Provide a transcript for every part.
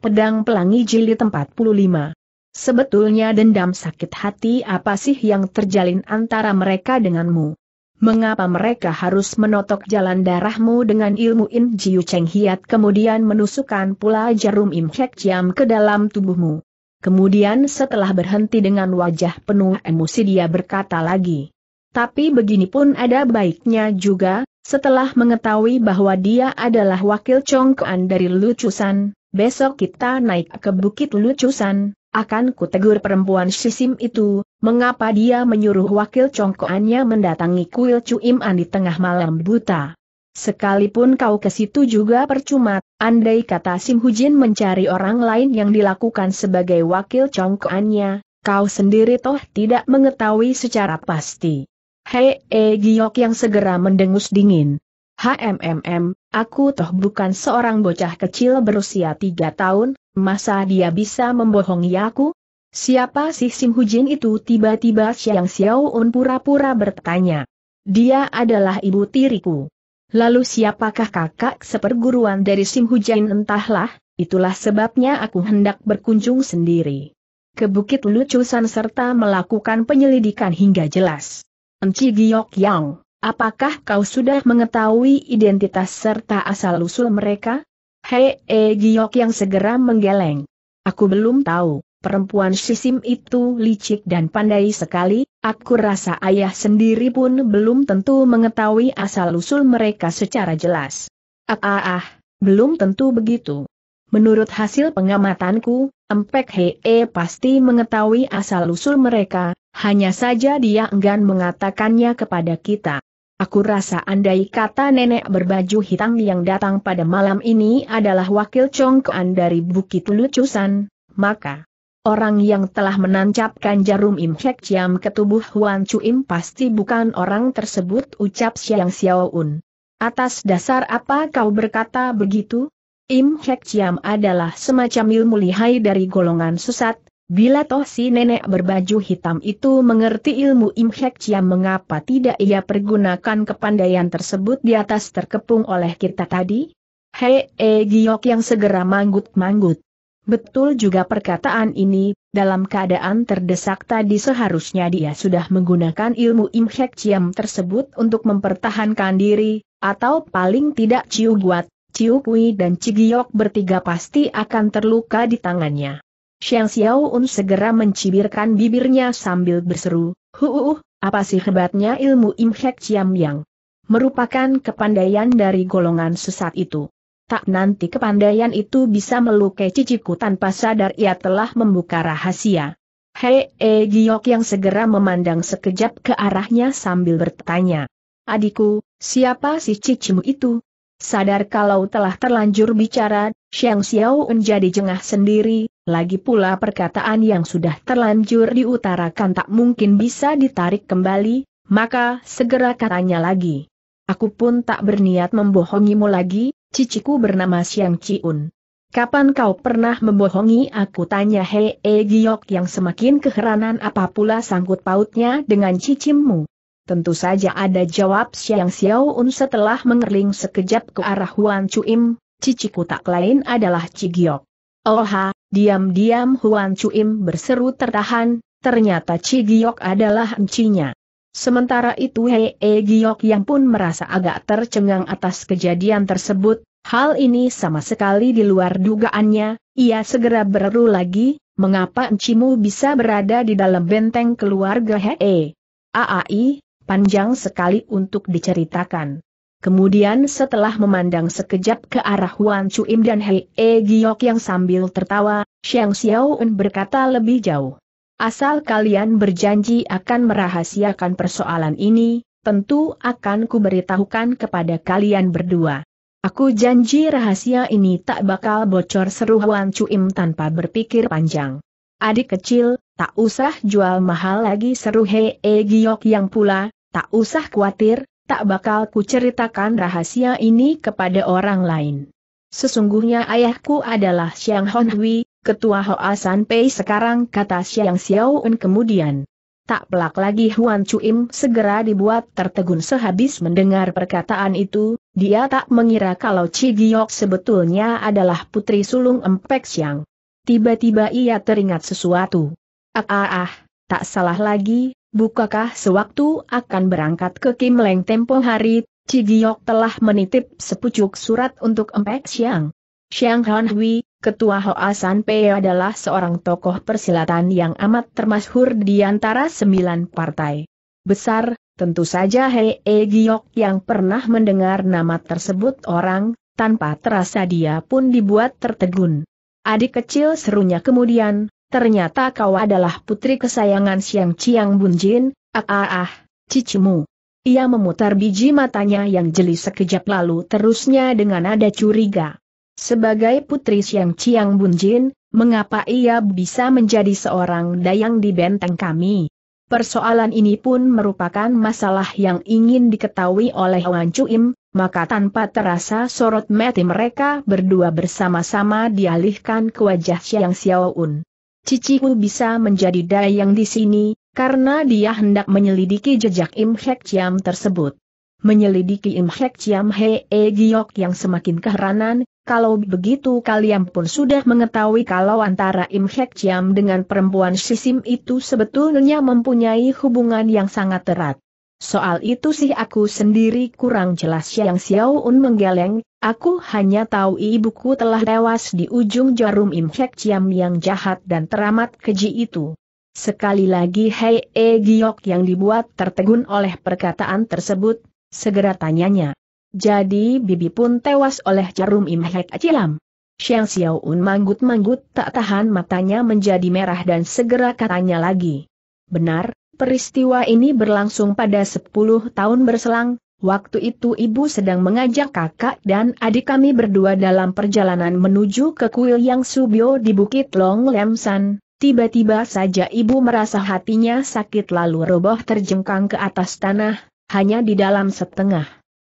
Pedang Pelangi Jilid 45 Sebetulnya dendam sakit hati apa sih yang terjalin antara mereka denganmu? Mengapa mereka harus menotok jalan darahmu dengan ilmu In Jiu Cheng Hiat kemudian menusukkan pula jarum Im Hek Jam ke dalam tubuhmu? Kemudian setelah berhenti dengan wajah penuh emosi dia berkata lagi. Tapi begini pun ada baiknya juga, setelah mengetahui bahwa dia adalah wakil congkoan dari Chusan besok kita naik ke Bukit Lucusan, akan kutegur perempuan sisim itu, mengapa dia menyuruh wakil congkoannya mendatangi kuil An di tengah malam buta. Sekalipun kau ke situ juga percuma, andai kata Sim Hujin mencari orang lain yang dilakukan sebagai wakil congkoannya, kau sendiri toh tidak mengetahui secara pasti. Hei, e Giok yang segera mendengus dingin. HMMM, aku toh bukan seorang bocah kecil berusia tiga tahun, masa dia bisa membohongi aku? Siapa sih Sim Hujin itu tiba-tiba Xiang Xiaoun pura-pura bertanya. Dia adalah ibu tiriku. Lalu siapakah kakak seperguruan dari Sim Hujin entahlah, itulah sebabnya aku hendak berkunjung sendiri. Ke Bukit Lucusan serta melakukan penyelidikan hingga jelas. Enci Giok Yang. Apakah kau sudah mengetahui identitas serta asal-usul mereka? Hei, e Giok yang segera menggeleng. Aku belum tahu, perempuan sisim itu licik dan pandai sekali, aku rasa ayah sendiri pun belum tentu mengetahui asal-usul mereka secara jelas. Ah, ah, ah, belum tentu begitu. Menurut hasil pengamatanku, Empek Hee pasti mengetahui asal-usul mereka, hanya saja dia enggan mengatakannya kepada kita. Aku rasa andai kata nenek berbaju hitam yang datang pada malam ini adalah wakil congkoan dari Bukit Lucusan, maka orang yang telah menancapkan jarum imhek jam ke tubuh Huan Chuim pasti bukan orang tersebut ucap Siang Xiaoun. Atas dasar apa kau berkata begitu? Im Hek Chiam adalah semacam ilmu lihai dari golongan susat? Bila toh si nenek berbaju hitam itu mengerti ilmu Imhek Chia mengapa tidak ia pergunakan kepandaian tersebut di atas terkepung oleh kita tadi? Hei, e Giok yang segera manggut-manggut. Betul juga perkataan ini, dalam keadaan terdesak tadi seharusnya dia sudah menggunakan ilmu Imhek ciam tersebut untuk mempertahankan diri, atau paling tidak Ciu Guat, Ciu Kui dan Cigiok bertiga pasti akan terluka di tangannya. Xiao Xiaoun segera mencibirkan bibirnya sambil berseru, Huuuh, apa sih hebatnya ilmu Imhek Chiam Yang? Merupakan kepandaian dari golongan sesat itu. Tak nanti kepandaian itu bisa melukai ciciku tanpa sadar ia telah membuka rahasia. Hei E Giok yang segera memandang sekejap ke arahnya sambil bertanya. Adikku, siapa si cicimu itu? Sadar kalau telah terlanjur bicara, Xiang Xiao menjadi jengah sendiri, lagi pula perkataan yang sudah terlanjur diutarakan tak mungkin bisa ditarik kembali, maka segera katanya lagi. Aku pun tak berniat membohongimu lagi, ciciku bernama Siang Ciun. Kapan kau pernah membohongi aku tanya Hei -e Giok yang semakin keheranan apa pula sangkut pautnya dengan cicimmu. Tentu saja ada jawab Siang Xiaoun setelah mengerling sekejap ke arah Huan Cuim, ciciku tak lain adalah Cigiok. Oha, Diam-diam Huan Chuim berseru tertahan, ternyata Chi Giok adalah encinya. Sementara itu Hei e Giok yang pun merasa agak tercengang atas kejadian tersebut, hal ini sama sekali di luar dugaannya, ia segera berseru lagi, mengapa encimu bisa berada di dalam benteng keluarga Hei? Aai, panjang sekali untuk diceritakan. Kemudian setelah memandang sekejap ke arah Huan Chuim dan Hei E Giok yang sambil tertawa, Xiao un berkata lebih jauh. Asal kalian berjanji akan merahasiakan persoalan ini, tentu akan kuberitahukan kepada kalian berdua. Aku janji rahasia ini tak bakal bocor seru Huan Chuim tanpa berpikir panjang. Adik kecil, tak usah jual mahal lagi seru Hei e Giok yang pula, tak usah khawatir, tak bakal kuceritakan rahasia ini kepada orang lain. Sesungguhnya ayahku adalah Hon Honhui, ketua Hoa San Pei sekarang kata Xiang Xiaoun kemudian. Tak pelak lagi Huan Chuim segera dibuat tertegun sehabis mendengar perkataan itu, dia tak mengira kalau Chi Giok sebetulnya adalah putri sulung Empek Xiang. Tiba-tiba ia teringat sesuatu. Ah ah ah, tak salah lagi, Bukakah sewaktu akan berangkat ke Kim Leng tempo hari, Cigiok telah menitip sepucuk surat untuk Empek Siang. Siang Han Hui, ketua Hoa San Pei adalah seorang tokoh persilatan yang amat termasyhur di antara sembilan partai. Besar, tentu saja Hei E Giok yang pernah mendengar nama tersebut orang, tanpa terasa dia pun dibuat tertegun. Adik kecil serunya kemudian, ternyata kau adalah putri kesayangan Siang Chiang Bunjin, ah ah ah, cicimu. Ia memutar biji matanya yang jeli sekejap lalu terusnya dengan nada curiga. Sebagai putri Siang Chiang Bunjin, mengapa ia bisa menjadi seorang dayang di benteng kami? Persoalan ini pun merupakan masalah yang ingin diketahui oleh Wan Im, maka tanpa terasa sorot mati mereka berdua bersama-sama dialihkan ke wajah Siang Xiao Un. Ciciku bisa menjadi dayang di sini, karena dia hendak menyelidiki jejak Im Hek Chiam tersebut. Menyelidiki Im Hek Chiam Hee Giok yang semakin keheranan, kalau begitu kalian pun sudah mengetahui kalau antara Im Hek Chiam dengan perempuan Sisim itu sebetulnya mempunyai hubungan yang sangat erat. Soal itu sih aku sendiri kurang jelas Yang Xiao Un menggeleng, aku hanya tahu ibuku telah tewas di ujung jarum imhek ciam yang jahat dan teramat keji itu. Sekali lagi Hei E Giok yang dibuat tertegun oleh perkataan tersebut, segera tanyanya. Jadi bibi pun tewas oleh jarum imhek ciam. Xiang Un manggut-manggut tak tahan matanya menjadi merah dan segera katanya lagi. Benar, Peristiwa ini berlangsung pada 10 tahun berselang, waktu itu ibu sedang mengajak kakak dan adik kami berdua dalam perjalanan menuju ke kuil yang subyo di Bukit Long Lemsan. Tiba-tiba saja ibu merasa hatinya sakit lalu roboh terjengkang ke atas tanah, hanya di dalam setengah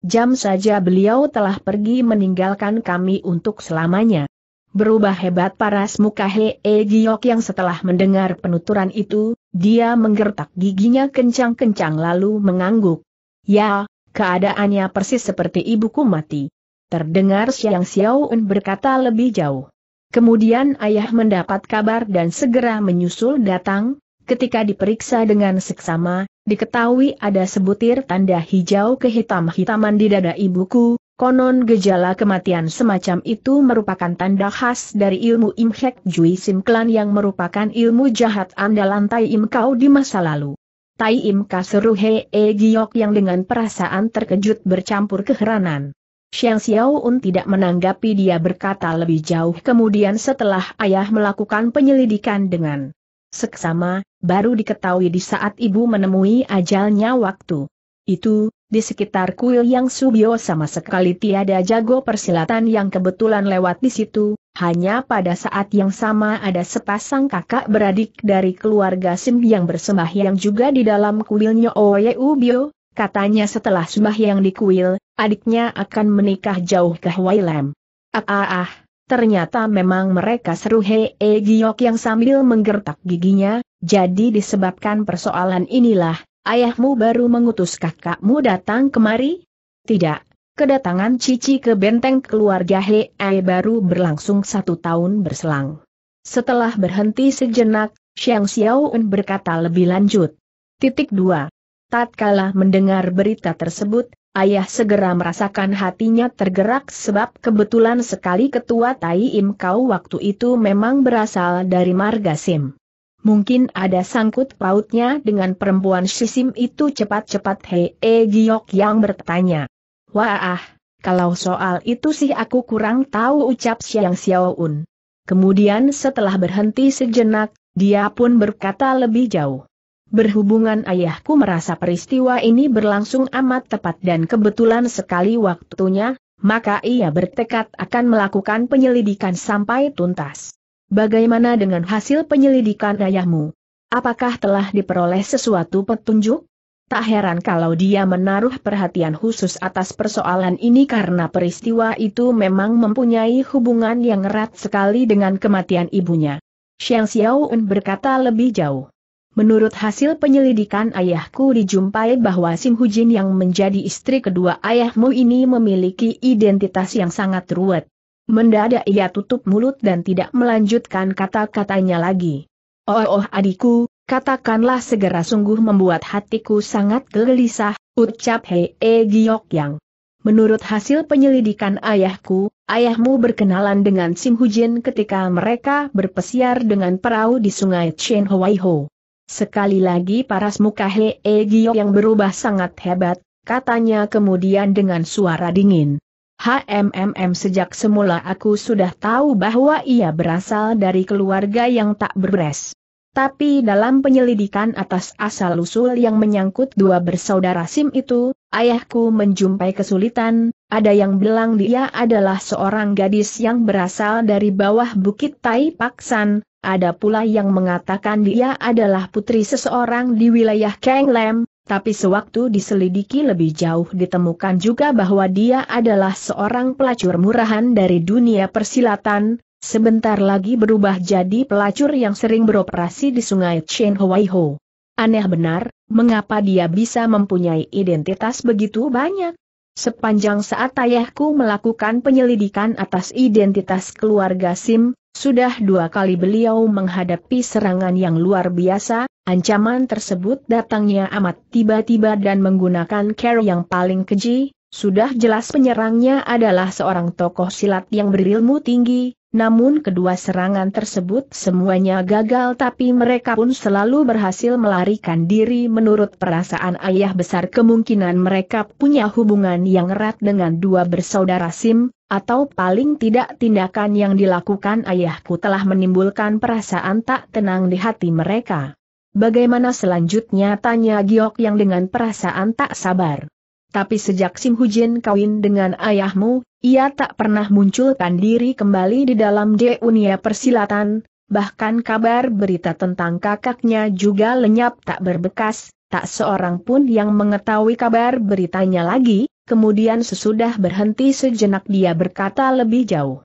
jam saja beliau telah pergi meninggalkan kami untuk selamanya. Berubah hebat paras muka Hee Giok yang setelah mendengar penuturan itu, dia menggertak giginya kencang-kencang lalu mengangguk. Ya, keadaannya persis seperti ibuku mati. Terdengar Siang Xiaoun berkata lebih jauh. Kemudian ayah mendapat kabar dan segera menyusul datang, ketika diperiksa dengan seksama, diketahui ada sebutir tanda hijau kehitam-hitaman di dada ibuku, Konon gejala kematian semacam itu merupakan tanda khas dari ilmu Imhek Jui Sim Klan yang merupakan ilmu jahat andalan Tai Im Kau di masa lalu. Tai Im Ka seru He E Giok yang dengan perasaan terkejut bercampur keheranan. Xiang Xiaoun tidak menanggapi dia berkata lebih jauh kemudian setelah ayah melakukan penyelidikan dengan seksama, baru diketahui di saat ibu menemui ajalnya waktu. Itu, di sekitar kuil yang subio sama sekali tiada jago persilatan yang kebetulan lewat di situ, hanya pada saat yang sama ada sepasang kakak beradik dari keluarga Sim yang bersembahyang juga di dalam kuilnya Oye Ubio, katanya setelah sembahyang di kuil, adiknya akan menikah jauh ke Huailem. Ah ah ah, ternyata memang mereka seru hee giok yang sambil menggertak giginya, jadi disebabkan persoalan inilah, Ayahmu baru mengutus kakakmu datang kemari? Tidak, Kedatangan Cici ke benteng keluarga Hei baru berlangsung satu tahun berselang. Setelah berhenti sejenak, Xiang Xiaoun berkata lebih lanjut. Titik 2. Tatkala mendengar berita tersebut, ayah segera merasakan hatinya tergerak sebab kebetulan sekali ketua Tai Im Kau waktu itu memang berasal dari Marga Sim. Mungkin ada sangkut pautnya dengan perempuan sisim itu cepat-cepat hee Giok yang bertanya. Wah, kalau soal itu sih aku kurang tahu ucap Siang Xiaoun. Kemudian setelah berhenti sejenak, dia pun berkata lebih jauh. Berhubungan ayahku merasa peristiwa ini berlangsung amat tepat dan kebetulan sekali waktunya, maka ia bertekad akan melakukan penyelidikan sampai tuntas. Bagaimana dengan hasil penyelidikan ayahmu? Apakah telah diperoleh sesuatu petunjuk? Tak heran kalau dia menaruh perhatian khusus atas persoalan ini karena peristiwa itu memang mempunyai hubungan yang erat sekali dengan kematian ibunya. Xiang Un berkata lebih jauh. Menurut hasil penyelidikan ayahku dijumpai bahwa Sim Hujin yang menjadi istri kedua ayahmu ini memiliki identitas yang sangat ruwet. Mendadak ia tutup mulut dan tidak melanjutkan kata-katanya lagi. Oh, oh adikku, katakanlah segera sungguh membuat hatiku sangat gelisah, ucap Hei e Giok Yang. Menurut hasil penyelidikan ayahku, ayahmu berkenalan dengan Sim Hujin ketika mereka berpesiar dengan perahu di sungai Chen Ho. Sekali lagi paras muka Hee Giok yang berubah sangat hebat, katanya kemudian dengan suara dingin. HMMM sejak semula aku sudah tahu bahwa ia berasal dari keluarga yang tak beres. Tapi dalam penyelidikan atas asal-usul yang menyangkut dua bersaudara Sim itu, ayahku menjumpai kesulitan, ada yang bilang dia adalah seorang gadis yang berasal dari bawah Bukit Tai Paksan, ada pula yang mengatakan dia adalah putri seseorang di wilayah Kang Lem, tapi sewaktu diselidiki lebih jauh ditemukan juga bahwa dia adalah seorang pelacur murahan dari dunia persilatan, sebentar lagi berubah jadi pelacur yang sering beroperasi di sungai Chen Ho. Aneh benar, mengapa dia bisa mempunyai identitas begitu banyak? Sepanjang saat ayahku melakukan penyelidikan atas identitas keluarga Sim, sudah dua kali beliau menghadapi serangan yang luar biasa, ancaman tersebut datangnya amat tiba-tiba dan menggunakan cara yang paling keji, sudah jelas penyerangnya adalah seorang tokoh silat yang berilmu tinggi, namun kedua serangan tersebut semuanya gagal tapi mereka pun selalu berhasil melarikan diri menurut perasaan ayah besar kemungkinan mereka punya hubungan yang erat dengan dua bersaudara Sim, atau paling tidak tindakan yang dilakukan ayahku telah menimbulkan perasaan tak tenang di hati mereka. Bagaimana selanjutnya tanya Giok yang dengan perasaan tak sabar. Tapi sejak Sim Hujin kawin dengan ayahmu, ia tak pernah munculkan diri kembali di dalam dunia persilatan, bahkan kabar berita tentang kakaknya juga lenyap tak berbekas, tak seorang pun yang mengetahui kabar beritanya lagi, kemudian sesudah berhenti sejenak dia berkata lebih jauh.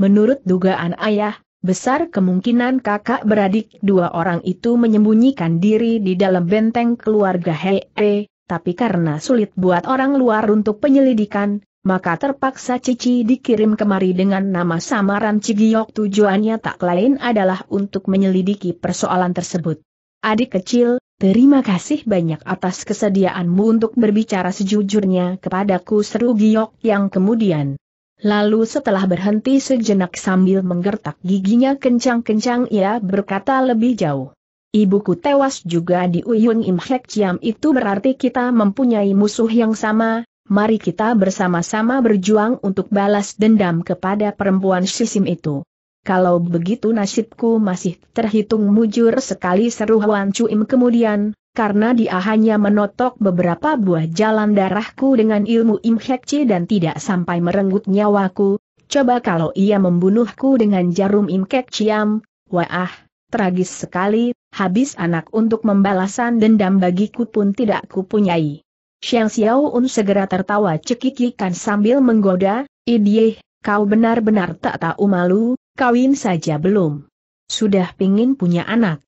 Menurut dugaan ayah, besar kemungkinan kakak beradik dua orang itu menyembunyikan diri di dalam benteng keluarga Hei, -he, e tapi karena sulit buat orang luar untuk penyelidikan, maka terpaksa Cici dikirim kemari dengan nama samaran Cigiok. tujuannya tak lain adalah untuk menyelidiki persoalan tersebut. Adik kecil, terima kasih banyak atas kesediaanmu untuk berbicara sejujurnya kepadaku seru Giok yang kemudian. Lalu setelah berhenti sejenak sambil menggertak giginya kencang-kencang ia berkata lebih jauh. Ibuku tewas juga di Uyung Im Hek itu berarti kita mempunyai musuh yang sama, mari kita bersama-sama berjuang untuk balas dendam kepada perempuan sisim itu. Kalau begitu nasibku masih terhitung mujur sekali seru Huan Im kemudian, karena dia hanya menotok beberapa buah jalan darahku dengan ilmu Im Hek dan tidak sampai merenggut nyawaku, coba kalau ia membunuhku dengan jarum Im Chiam, wah tragis sekali, habis anak untuk membalasan dendam bagiku pun tidak kupunyai. Xiang Xiaoun segera tertawa cekikikan sambil menggoda, idih, kau benar-benar tak tahu malu, kawin saja belum. Sudah pingin punya anak.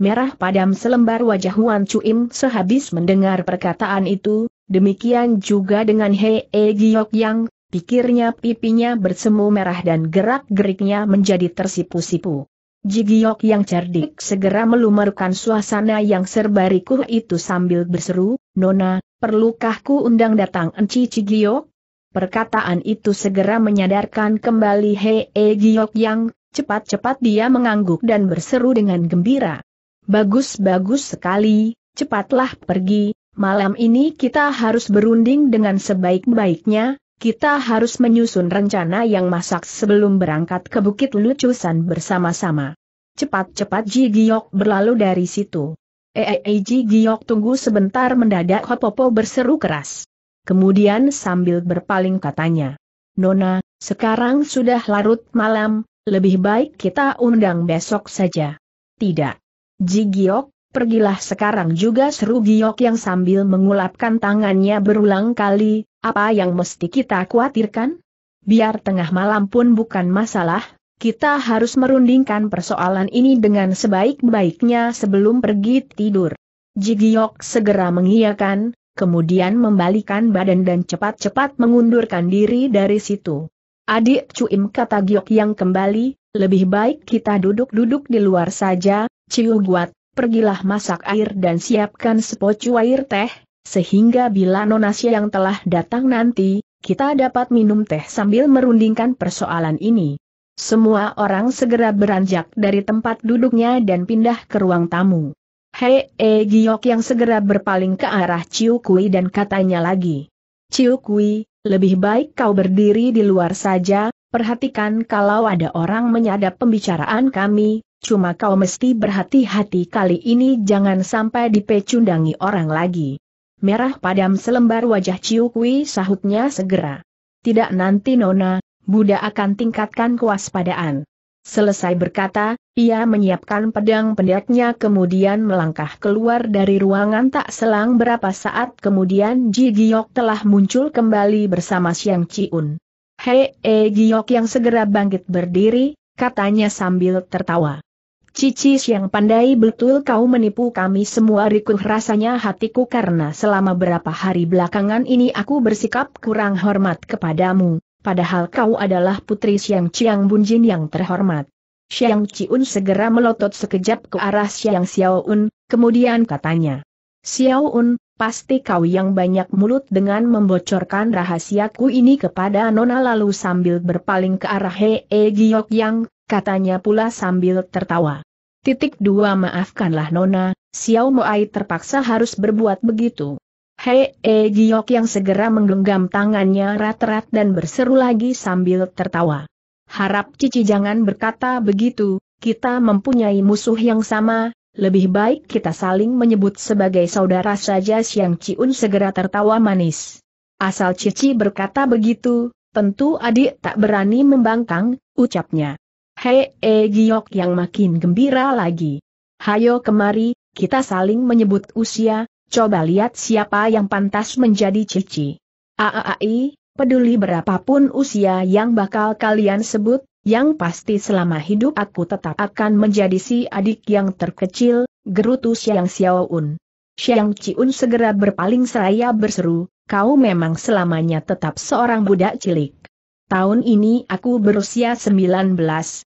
Merah padam selembar wajah Chu Cuim sehabis mendengar perkataan itu, demikian juga dengan Hei e Giok Yang, pikirnya pipinya bersemu merah dan gerak-geriknya menjadi tersipu-sipu. Jigiok yang cerdik segera melumerkan suasana yang serba rikuh itu sambil berseru, Nona, perlukah ku undang datang Enci Jigiok? Perkataan itu segera menyadarkan kembali Hei -he Giok yang, cepat-cepat dia mengangguk dan berseru dengan gembira. Bagus-bagus sekali, cepatlah pergi, malam ini kita harus berunding dengan sebaik-baiknya, kita harus menyusun rencana yang masak sebelum berangkat ke Bukit Lucusan bersama-sama. Cepat-cepat Ji Giok berlalu dari situ. Eee eh, eh, eh, Ji Giok tunggu sebentar mendadak Hopopo berseru keras. Kemudian sambil berpaling katanya. Nona, sekarang sudah larut malam, lebih baik kita undang besok saja. Tidak. Ji Giok, Pergilah sekarang juga seru Giok yang sambil mengulapkan tangannya berulang kali, apa yang mesti kita khawatirkan? Biar tengah malam pun bukan masalah, kita harus merundingkan persoalan ini dengan sebaik-baiknya sebelum pergi tidur. Jigiok segera mengiyakan, kemudian membalikan badan dan cepat-cepat mengundurkan diri dari situ. Adik Cuim kata Giok yang kembali, lebih baik kita duduk-duduk di luar saja, Ciu Guat, pergilah masak air dan siapkan sepocu air teh, sehingga bila Nonasia yang telah datang nanti, kita dapat minum teh sambil merundingkan persoalan ini. Semua orang segera beranjak dari tempat duduknya dan pindah ke ruang tamu. Hei, e Giok yang segera berpaling ke arah Ciu Kui dan katanya lagi. Ciu Kui, lebih baik kau berdiri di luar saja, perhatikan kalau ada orang menyadap pembicaraan kami, Cuma kau mesti berhati-hati kali ini jangan sampai dipecundangi orang lagi. Merah padam selembar wajah Ciu Kui sahutnya segera. Tidak nanti Nona, Buddha akan tingkatkan kewaspadaan. Selesai berkata, ia menyiapkan pedang pendeknya kemudian melangkah keluar dari ruangan tak selang berapa saat kemudian Ji giok telah muncul kembali bersama siang ciun. Hei, E eh, giok yang segera bangkit berdiri, katanya sambil tertawa. Cicis yang pandai betul kau menipu kami semua rikuh rasanya hatiku karena selama berapa hari belakangan ini aku bersikap kurang hormat kepadamu, padahal kau adalah putri Siang Chiang Bunjin yang terhormat. Siang Ciun segera melotot sekejap ke arah Siang Un, kemudian katanya. Un, pasti kau yang banyak mulut dengan membocorkan rahasiaku ini kepada Nona lalu sambil berpaling ke arah Hei Giok Yang, katanya pula sambil tertawa. Titik dua maafkanlah Nona, Xiao Moai terpaksa harus berbuat begitu. Hei E Giok yang segera menggenggam tangannya rat-rat dan berseru lagi sambil tertawa. Harap Cici jangan berkata begitu, kita mempunyai musuh yang sama, lebih baik kita saling menyebut sebagai saudara saja Siang Ciun segera tertawa manis. Asal Cici berkata begitu, tentu adik tak berani membangkang, ucapnya. Hei E Giok yang makin gembira lagi. Hayo kemari, kita saling menyebut usia, coba lihat siapa yang pantas menjadi cici. Aaai, peduli berapapun usia yang bakal kalian sebut, yang pasti selama hidup aku tetap akan menjadi si adik yang terkecil, gerutu Xiang Xiaoun. Siang Ciun segera berpaling seraya berseru, kau memang selamanya tetap seorang budak cilik. Tahun ini aku berusia 19,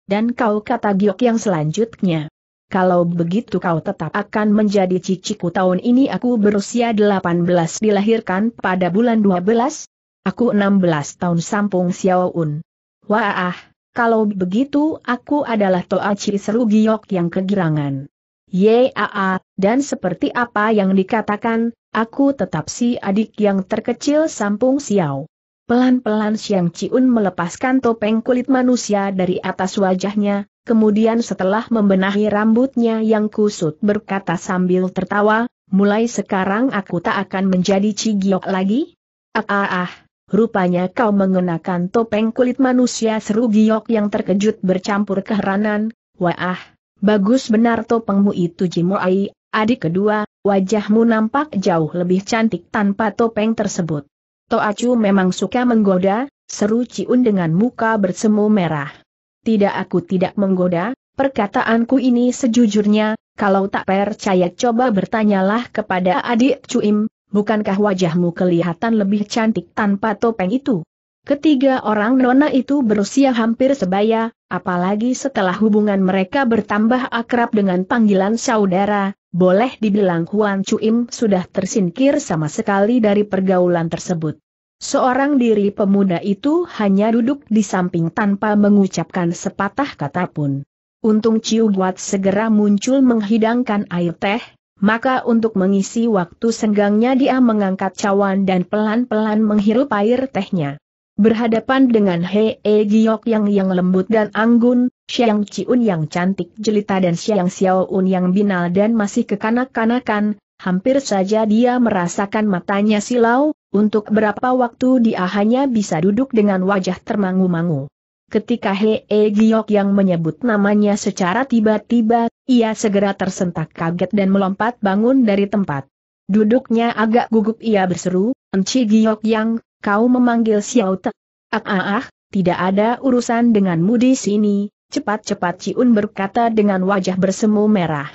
dan kau kata giok yang selanjutnya. Kalau begitu kau tetap akan menjadi ciciku tahun ini aku berusia 18 dilahirkan pada bulan 12? Aku 16 tahun sampung Xiaoun. Wah, kalau begitu aku adalah Toachi seru giok yang kegirangan. Yaa, dan seperti apa yang dikatakan, aku tetap si adik yang terkecil sampung Xiao. Pelan-pelan Siang Ciun melepaskan topeng kulit manusia dari atas wajahnya, kemudian setelah membenahi rambutnya yang kusut berkata sambil tertawa, mulai sekarang aku tak akan menjadi cigiok lagi? Ah ah ah, rupanya kau mengenakan topeng kulit manusia seru giok yang terkejut bercampur keheranan, wah, ah, bagus benar topengmu itu Jimoai, adik kedua, wajahmu nampak jauh lebih cantik tanpa topeng tersebut acu memang suka menggoda, seru Ciun dengan muka bersemu merah. Tidak aku tidak menggoda, perkataanku ini sejujurnya, kalau tak percaya coba bertanyalah kepada adik Cuim, bukankah wajahmu kelihatan lebih cantik tanpa topeng itu? Ketiga orang nona itu berusia hampir sebaya, apalagi setelah hubungan mereka bertambah akrab dengan panggilan saudara, boleh dibilang Huan Chuim sudah tersingkir sama sekali dari pergaulan tersebut. Seorang diri pemuda itu hanya duduk di samping tanpa mengucapkan sepatah kata pun. Untung Ciu Guat segera muncul menghidangkan air teh, maka untuk mengisi waktu senggangnya dia mengangkat cawan dan pelan-pelan menghirup air tehnya. Berhadapan dengan Hei e Giok yang yang lembut dan anggun, Xiang Ciun yang cantik jelita dan Xiang Un yang binal dan masih kekanak-kanakan, hampir saja dia merasakan matanya silau, untuk berapa waktu dia hanya bisa duduk dengan wajah termangu-mangu. Ketika Hei e Giok yang menyebut namanya secara tiba-tiba, ia segera tersentak kaget dan melompat bangun dari tempat. Duduknya agak gugup ia berseru, Enci Giok Yang, kau memanggil Xiao Te. Ah ah ah, tidak ada urusan denganmu di sini, cepat-cepat Ciun berkata dengan wajah bersemu merah.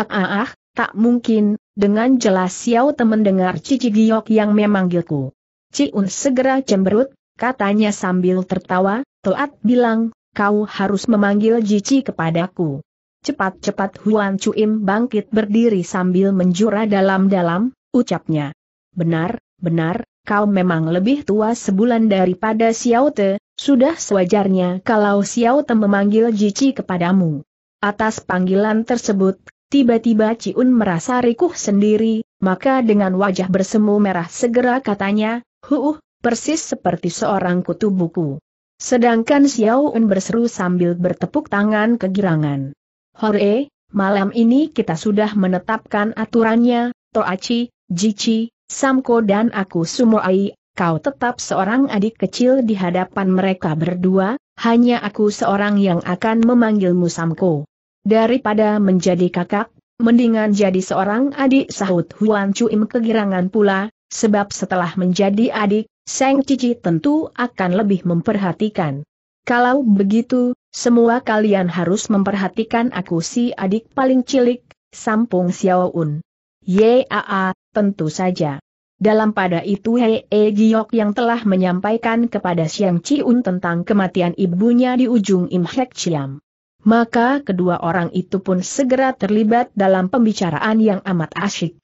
Ah ah ah, tak mungkin, dengan jelas Xiao Te mendengar Cici Giok yang memanggilku. Ciun segera cemberut, katanya sambil tertawa, Toat bilang, kau harus memanggil Cici kepadaku. Cepat-cepat Huan Cuim bangkit berdiri sambil menjura dalam-dalam, ucapnya. Benar, benar, kau memang lebih tua sebulan daripada Xiao Te, sudah sewajarnya kalau Xiao Te memanggil Jici kepadamu. Atas panggilan tersebut, tiba-tiba Ciun merasa rikuh sendiri, maka dengan wajah bersemu merah segera katanya, huuh, persis seperti seorang kutu buku. Sedangkan Xiao Un berseru sambil bertepuk tangan kegirangan. Hore, malam ini kita sudah menetapkan aturannya, Toachi, Jici, Samko dan aku Sumoai, kau tetap seorang adik kecil di hadapan mereka berdua, hanya aku seorang yang akan memanggilmu Samko. Daripada menjadi kakak, mendingan jadi seorang adik sahut Huan Cuim kegirangan pula, sebab setelah menjadi adik, Seng Cici tentu akan lebih memperhatikan. Kalau begitu, semua kalian harus memperhatikan aku si adik paling cilik, Sampung Xiaoun. Yaa, tentu saja. Dalam pada itu Hei e Giok yang telah menyampaikan kepada Siang Chiun tentang kematian ibunya di ujung Hek Chiam. Maka kedua orang itu pun segera terlibat dalam pembicaraan yang amat asyik.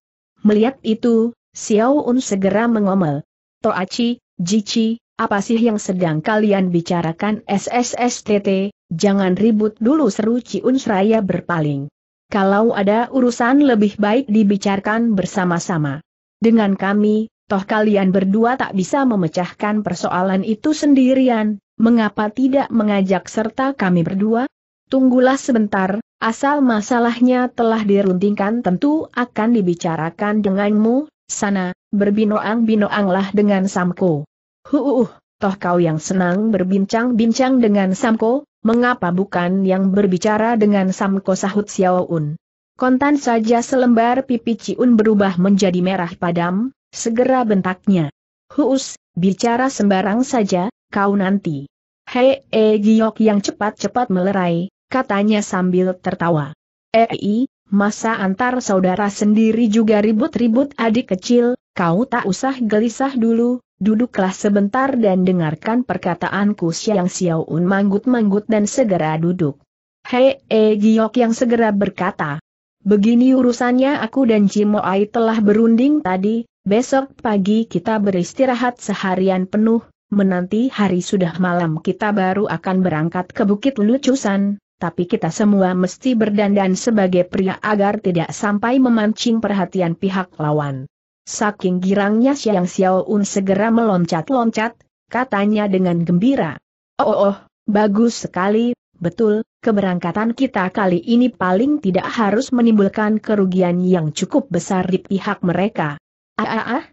Melihat itu, Xiao Un segera mengomel. Toachi, Jici, apa sih yang sedang kalian bicarakan SSSTT, jangan ribut dulu seru Ciun Seraya berpaling kalau ada urusan lebih baik dibicarakan bersama-sama. Dengan kami, toh kalian berdua tak bisa memecahkan persoalan itu sendirian, mengapa tidak mengajak serta kami berdua? Tunggulah sebentar, asal masalahnya telah diruntingkan tentu akan dibicarakan denganmu, sana, berbinoang-binoanglah dengan Samko. Huuh, toh kau yang senang berbincang-bincang dengan Samko, mengapa bukan yang berbicara dengan Samko sahut Xiaoun. Kontan saja selembar pipi Ciun berubah menjadi merah padam, segera bentaknya. Huus, bicara sembarang saja, kau nanti. Hei, e giok yang cepat-cepat melerai, katanya sambil tertawa. Ei, masa antar saudara sendiri juga ribut-ribut adik kecil, kau tak usah gelisah dulu, Duduklah sebentar dan dengarkan perkataanku Siang Xiaoun manggut-manggut dan segera duduk. Hei E Giok yang segera berkata. Begini urusannya aku dan Jimoai telah berunding tadi, besok pagi kita beristirahat seharian penuh, menanti hari sudah malam kita baru akan berangkat ke Bukit Lucusan, tapi kita semua mesti berdandan sebagai pria agar tidak sampai memancing perhatian pihak lawan. Saking girangnya Xiang Xiaoun segera meloncat-loncat, katanya dengan gembira. Oh, oh, oh, bagus sekali, betul, keberangkatan kita kali ini paling tidak harus menimbulkan kerugian yang cukup besar di pihak mereka. Ah, ah, ah.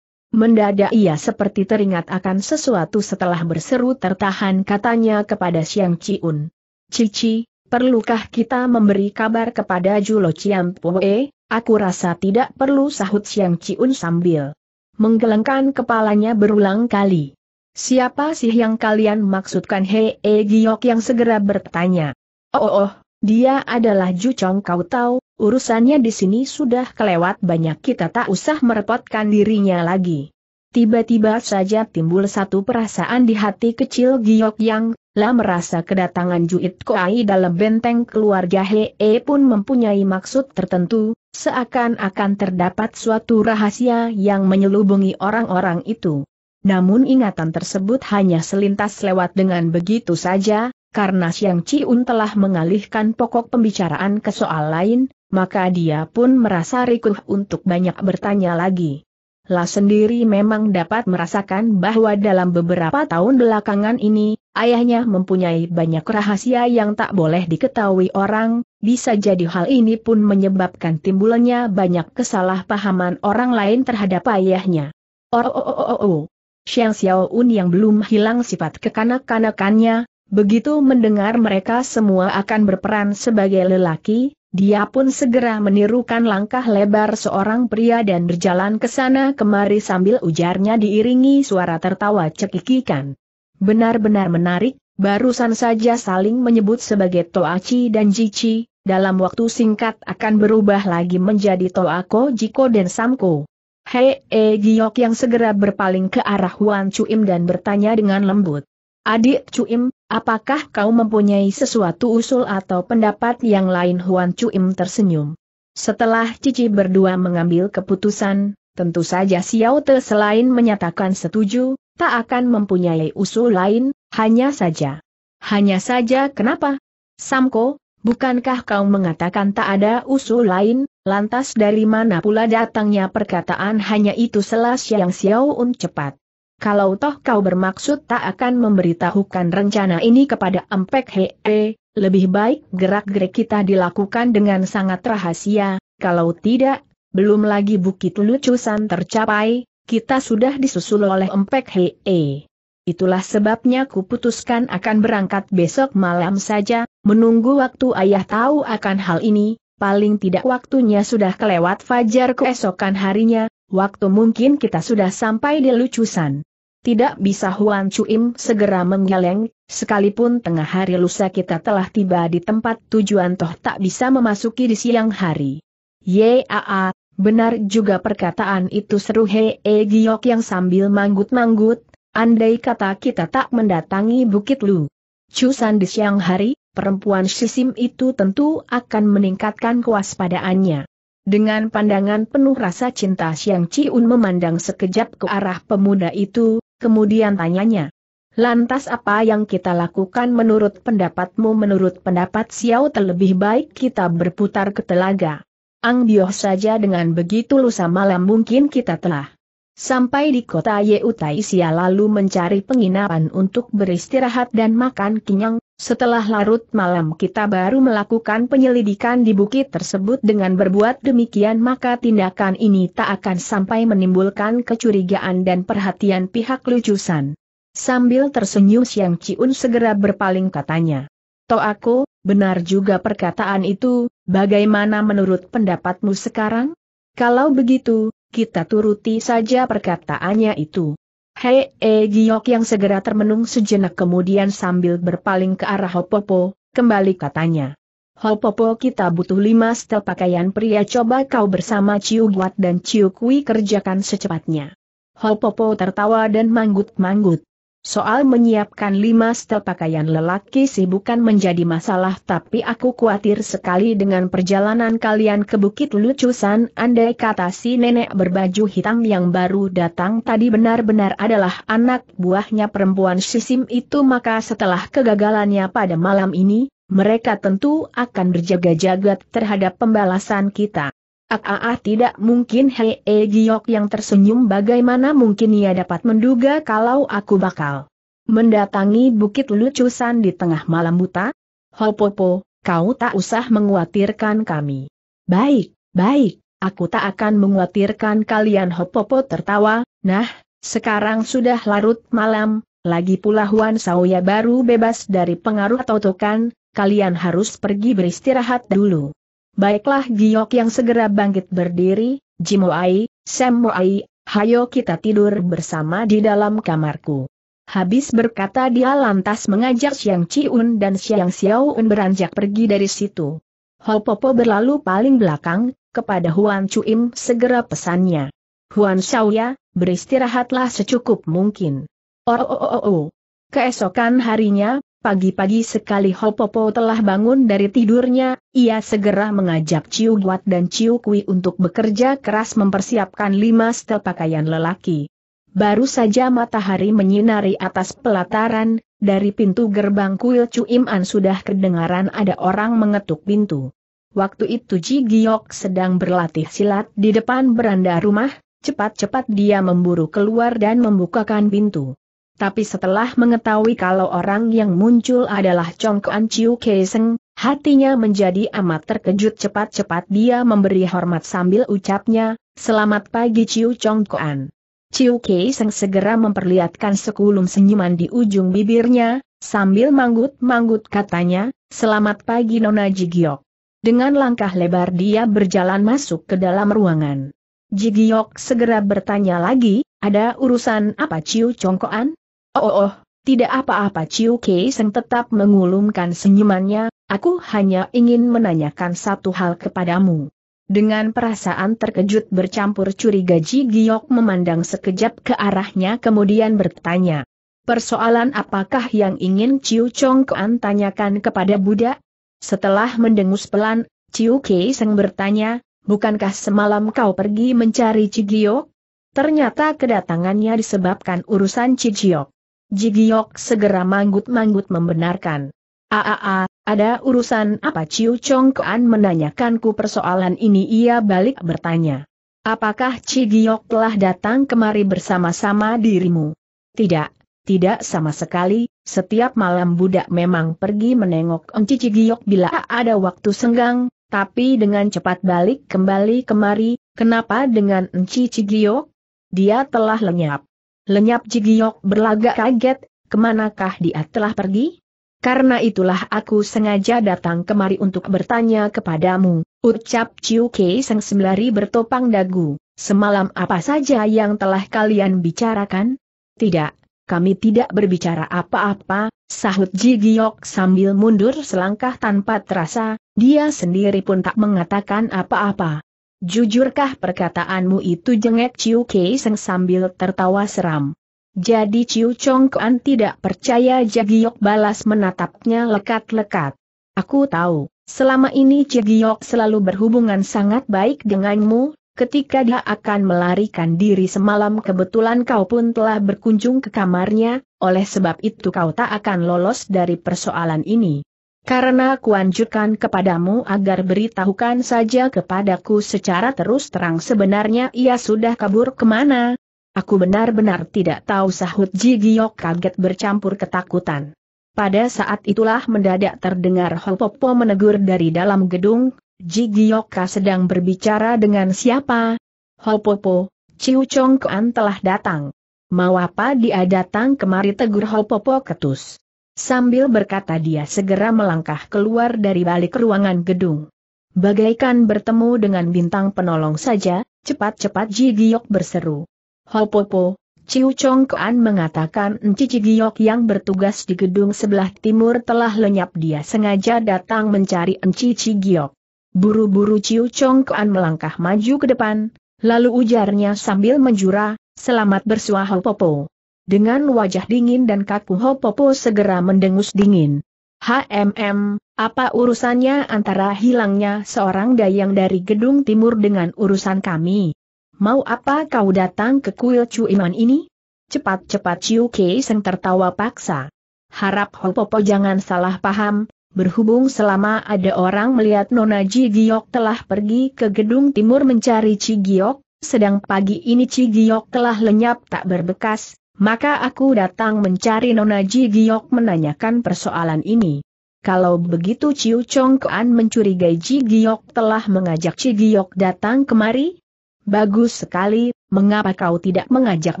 Mendadak ia seperti teringat akan sesuatu setelah berseru tertahan katanya kepada Siang Ciun. Cici, perlukah kita memberi kabar kepada Julo Ciampoe? Aku rasa tidak perlu sahut Siang Ciun sambil menggelengkan kepalanya berulang kali. Siapa sih yang kalian maksudkan Hei e Giok yang segera bertanya? Oh, oh, oh dia adalah Ju Chong kau tahu, urusannya di sini sudah kelewat banyak kita tak usah merepotkan dirinya lagi. Tiba-tiba saja timbul satu perasaan di hati kecil Giok yang, La merasa kedatangan Juit Koai dalam benteng keluarga Hee pun mempunyai maksud tertentu, seakan-akan terdapat suatu rahasia yang menyelubungi orang-orang itu. Namun ingatan tersebut hanya selintas lewat dengan begitu saja, karena Siang Ciun telah mengalihkan pokok pembicaraan ke soal lain, maka dia pun merasa rikuh untuk banyak bertanya lagi. La sendiri memang dapat merasakan bahwa dalam beberapa tahun belakangan ini, ayahnya mempunyai banyak rahasia yang tak boleh diketahui orang, bisa jadi hal ini pun menyebabkan timbulnya banyak kesalahpahaman orang lain terhadap ayahnya. Oh, oh, oh, oh, oh. Xiang Xiaoun yang belum hilang sifat kekanak-kanakannya, begitu mendengar mereka semua akan berperan sebagai lelaki, dia pun segera menirukan langkah lebar seorang pria dan berjalan ke sana kemari sambil ujarnya diiringi suara tertawa cekikikan. Benar-benar menarik, barusan saja saling menyebut sebagai Toachi dan Jichi, dalam waktu singkat akan berubah lagi menjadi Toako Jiko dan Samko. Hei E Giok yang segera berpaling ke arah Huan Chuim dan bertanya dengan lembut. Adik Cuim, apakah kau mempunyai sesuatu usul atau pendapat yang lain Huan Cuim tersenyum. Setelah Cici berdua mengambil keputusan, tentu saja Xiao Te selain menyatakan setuju, tak akan mempunyai usul lain, hanya saja. Hanya saja kenapa? Samko, bukankah kau mengatakan tak ada usul lain, lantas dari mana pula datangnya perkataan hanya itu selas yang Xiao Un cepat kalau toh kau bermaksud tak akan memberitahukan rencana ini kepada Empek -he eh, lebih baik gerak-gerik kita dilakukan dengan sangat rahasia, kalau tidak, belum lagi bukit lucusan tercapai, kita sudah disusul oleh Empek -he. Eh. Itulah sebabnya kuputuskan akan berangkat besok malam saja, menunggu waktu ayah tahu akan hal ini, paling tidak waktunya sudah kelewat fajar keesokan harinya, Waktu mungkin kita sudah sampai di lucusan. Tidak bisa Huan Chuim segera menggeleng, sekalipun tengah hari lusa kita telah tiba di tempat tujuan toh tak bisa memasuki di siang hari. Yaa, benar juga perkataan itu seru he e Giok yang sambil manggut-manggut, andai kata kita tak mendatangi Bukit Lu. Cusan di siang hari, perempuan sisim itu tentu akan meningkatkan kewaspadaannya. Dengan pandangan penuh rasa cinta siang ciun memandang sekejap ke arah pemuda itu, kemudian tanyanya. Lantas apa yang kita lakukan menurut pendapatmu menurut pendapat Xiao terlebih baik kita berputar ke telaga. Ang Bioh saja dengan begitu lusa malam mungkin kita telah sampai di kota Yeutai Sia lalu mencari penginapan untuk beristirahat dan makan kenyang, setelah larut malam kita baru melakukan penyelidikan di bukit tersebut dengan berbuat demikian maka tindakan ini tak akan sampai menimbulkan kecurigaan dan perhatian pihak lucusan. Sambil tersenyum Siang Ciun segera berpaling katanya. Toh aku, benar juga perkataan itu, bagaimana menurut pendapatmu sekarang? Kalau begitu, kita turuti saja perkataannya itu. Hei e Giok yang segera termenung sejenak kemudian sambil berpaling ke arah Hopopo, kembali katanya. Hopopo kita butuh lima setel pakaian pria coba kau bersama Ciu Guat dan Ciu Kui kerjakan secepatnya. Hopopo tertawa dan manggut-manggut. Soal menyiapkan lima setel pakaian lelaki sih bukan menjadi masalah tapi aku khawatir sekali dengan perjalanan kalian ke Bukit Lucusan andai kata si nenek berbaju hitam yang baru datang tadi benar-benar adalah anak buahnya perempuan Sisim itu maka setelah kegagalannya pada malam ini, mereka tentu akan berjaga-jaga terhadap pembalasan kita. Ah, tidak mungkin Hei -e Giok yang tersenyum bagaimana mungkin ia dapat menduga kalau aku bakal mendatangi bukit lucusan di tengah malam buta? Hopopo, kau tak usah menguatirkan kami. Baik, baik, aku tak akan menguatirkan kalian Hopopo tertawa, nah, sekarang sudah larut malam, lagi pula Huan Sauya baru bebas dari pengaruh totokan, kalian harus pergi beristirahat dulu. Baiklah Giok yang segera bangkit berdiri, Jimoai, Semoai, hayo kita tidur bersama di dalam kamarku. Habis berkata dia lantas mengajak Siang Ciun dan Siang Xiaoun beranjak pergi dari situ. popo berlalu paling belakang, kepada Huan Cuim segera pesannya. Huan Xiaoya, beristirahatlah secukup mungkin. Oh, oh, oh, oh. oh. Keesokan harinya, Pagi-pagi sekali Hopopo telah bangun dari tidurnya, ia segera mengajak Ciu Guat dan Ciu Kui untuk bekerja keras mempersiapkan lima setel pakaian lelaki. Baru saja matahari menyinari atas pelataran, dari pintu gerbang kuil Im An sudah kedengaran ada orang mengetuk pintu. Waktu itu Ji Giok sedang berlatih silat di depan beranda rumah, cepat-cepat dia memburu keluar dan membukakan pintu. Tapi setelah mengetahui kalau orang yang muncul adalah Kuan Chiu Keseng, hatinya menjadi amat terkejut cepat-cepat dia memberi hormat sambil ucapnya, Selamat pagi Chiu Chong Ciu Chiu Keseng segera memperlihatkan sekulum senyuman di ujung bibirnya, sambil manggut-manggut katanya, Selamat pagi Nona Jigyok. Dengan langkah lebar dia berjalan masuk ke dalam ruangan. Jigyok segera bertanya lagi, ada urusan apa Ciu Congkoan? Oh, oh, oh, tidak apa-apa Chiu Kei Seng tetap mengulumkan senyumannya, aku hanya ingin menanyakan satu hal kepadamu. Dengan perasaan terkejut bercampur curiga Ji Giok memandang sekejap ke arahnya kemudian bertanya. Persoalan apakah yang ingin Chiu Chong Kuan tanyakan kepada Buddha? Setelah mendengus pelan, Chiu Kei Seng bertanya, bukankah semalam kau pergi mencari Ji Giok? Ternyata kedatangannya disebabkan urusan Ji Giok. Jigiok segera manggut-manggut membenarkan. Aa, ah, ah, ah, ada urusan apa Ciu Chong Kuan menanyakanku persoalan ini ia balik bertanya. Apakah Cigiok telah datang kemari bersama-sama dirimu? Tidak, tidak sama sekali, setiap malam budak memang pergi menengok Enci Cigiok bila ada waktu senggang, tapi dengan cepat balik kembali kemari, kenapa dengan Enci Cigiok? Dia telah lenyap. Lenyap Jigiok berlagak kaget, kemanakah dia telah pergi? Karena itulah aku sengaja datang kemari untuk bertanya kepadamu, ucap Chiu Kei Seng sembari bertopang dagu, semalam apa saja yang telah kalian bicarakan? Tidak, kami tidak berbicara apa-apa, sahut Ji sambil mundur selangkah tanpa terasa, dia sendiri pun tak mengatakan apa-apa. Jujurkah perkataanmu itu jengek Ciu Kei Seng sambil tertawa seram. Jadi Ciu Chong Kuan tidak percaya Jagiok balas menatapnya lekat-lekat. Aku tahu, selama ini Jagiok selalu berhubungan sangat baik denganmu, ketika dia akan melarikan diri semalam kebetulan kau pun telah berkunjung ke kamarnya, oleh sebab itu kau tak akan lolos dari persoalan ini. Karena kuanjurkan kepadamu agar beritahukan saja kepadaku secara terus terang sebenarnya ia sudah kabur kemana. Aku benar-benar tidak tahu sahut Ji Giok kaget bercampur ketakutan. Pada saat itulah mendadak terdengar Hopopo menegur dari dalam gedung, Ji Giok sedang berbicara dengan siapa? Hopopo, Ciu Chong Kuan telah datang. Mau apa dia datang kemari tegur Hopopo ketus. Sambil berkata dia segera melangkah keluar dari balik ruangan gedung. Bagaikan bertemu dengan bintang penolong saja, cepat-cepat Ji Giok berseru. Hopopo, Ciu Chong Kuan mengatakan Enci Ji Giok yang bertugas di gedung sebelah timur telah lenyap dia sengaja datang mencari Enci Ji Giok. Buru-buru Ciu Chong Kuan melangkah maju ke depan, lalu ujarnya sambil menjura, selamat bersuah Hopopo. Dengan wajah dingin dan kaku Hopopo segera mendengus dingin. HMM, apa urusannya antara hilangnya seorang dayang dari gedung timur dengan urusan kami? Mau apa kau datang ke kuil Cuiman ini? Cepat-cepat Chiu Kei Seng tertawa paksa. Harap Hopopo jangan salah paham, berhubung selama ada orang melihat Nona Ji Giok telah pergi ke gedung timur mencari Ci Giok, sedang pagi ini Ci Giok telah lenyap tak berbekas, maka aku datang mencari Nona Ji Giok menanyakan persoalan ini. Kalau begitu Ciu Chong Kuan mencurigai Ji Giok telah mengajak Ji Giok datang kemari? Bagus sekali, mengapa kau tidak mengajak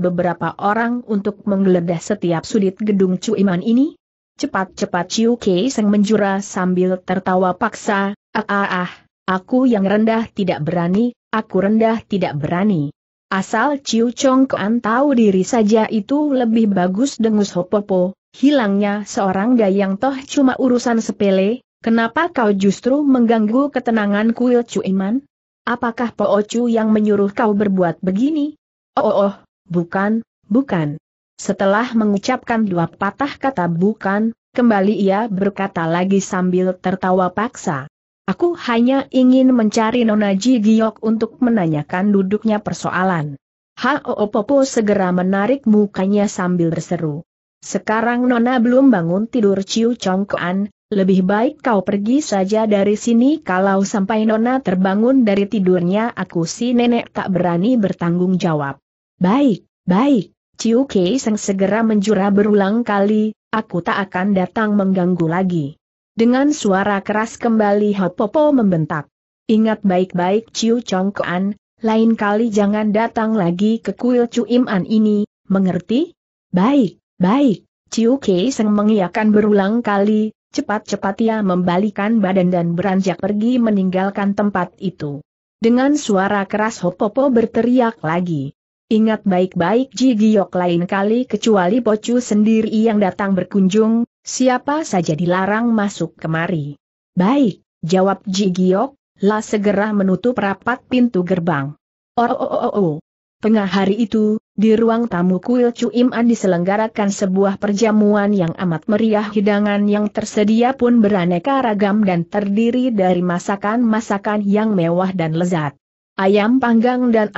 beberapa orang untuk menggeledah setiap sudut gedung Iman ini? Cepat-cepat Ciu Kei Seng menjura sambil tertawa paksa, ah ah ah, aku yang rendah tidak berani, aku rendah tidak berani. Asal Ciu Chong Kuan tahu diri saja itu lebih bagus dengus Hopopo, hilangnya seorang dayang toh cuma urusan sepele, kenapa kau justru mengganggu ketenangan kuil Iman? Apakah Po Chu yang menyuruh kau berbuat begini? Oh, oh, oh, bukan, bukan. Setelah mengucapkan dua patah kata bukan, kembali ia berkata lagi sambil tertawa paksa. Aku hanya ingin mencari Nona Ji Giok untuk menanyakan duduknya persoalan. Hao Popo segera menarik mukanya sambil berseru. Sekarang Nona belum bangun tidur Ciu Chongkoan, lebih baik kau pergi saja dari sini kalau sampai Nona terbangun dari tidurnya aku si nenek tak berani bertanggung jawab. Baik, baik, Ciu Kei Seng segera menjura berulang kali, aku tak akan datang mengganggu lagi. Dengan suara keras kembali Hopopo membentak. Ingat baik-baik Ciu Chongkoan, lain kali jangan datang lagi ke kuil Cuiman ini, mengerti? Baik, baik, Ciu Kei Seng mengiakan berulang kali, cepat-cepat ia membalikan badan dan beranjak pergi meninggalkan tempat itu. Dengan suara keras Hopopo berteriak lagi. Ingat baik-baik Ji Giok lain kali kecuali Pocu sendiri yang datang berkunjung, Siapa saja dilarang masuk kemari. Baik, jawab Ji Giok, La segera menutup rapat pintu gerbang. Oh, oh, oh, oh, oh. Tengah hari itu, di ruang tamu kuil An diselenggarakan sebuah perjamuan yang amat meriah hidangan yang tersedia pun beraneka ragam dan terdiri dari masakan-masakan yang mewah dan lezat. Ayam panggang dan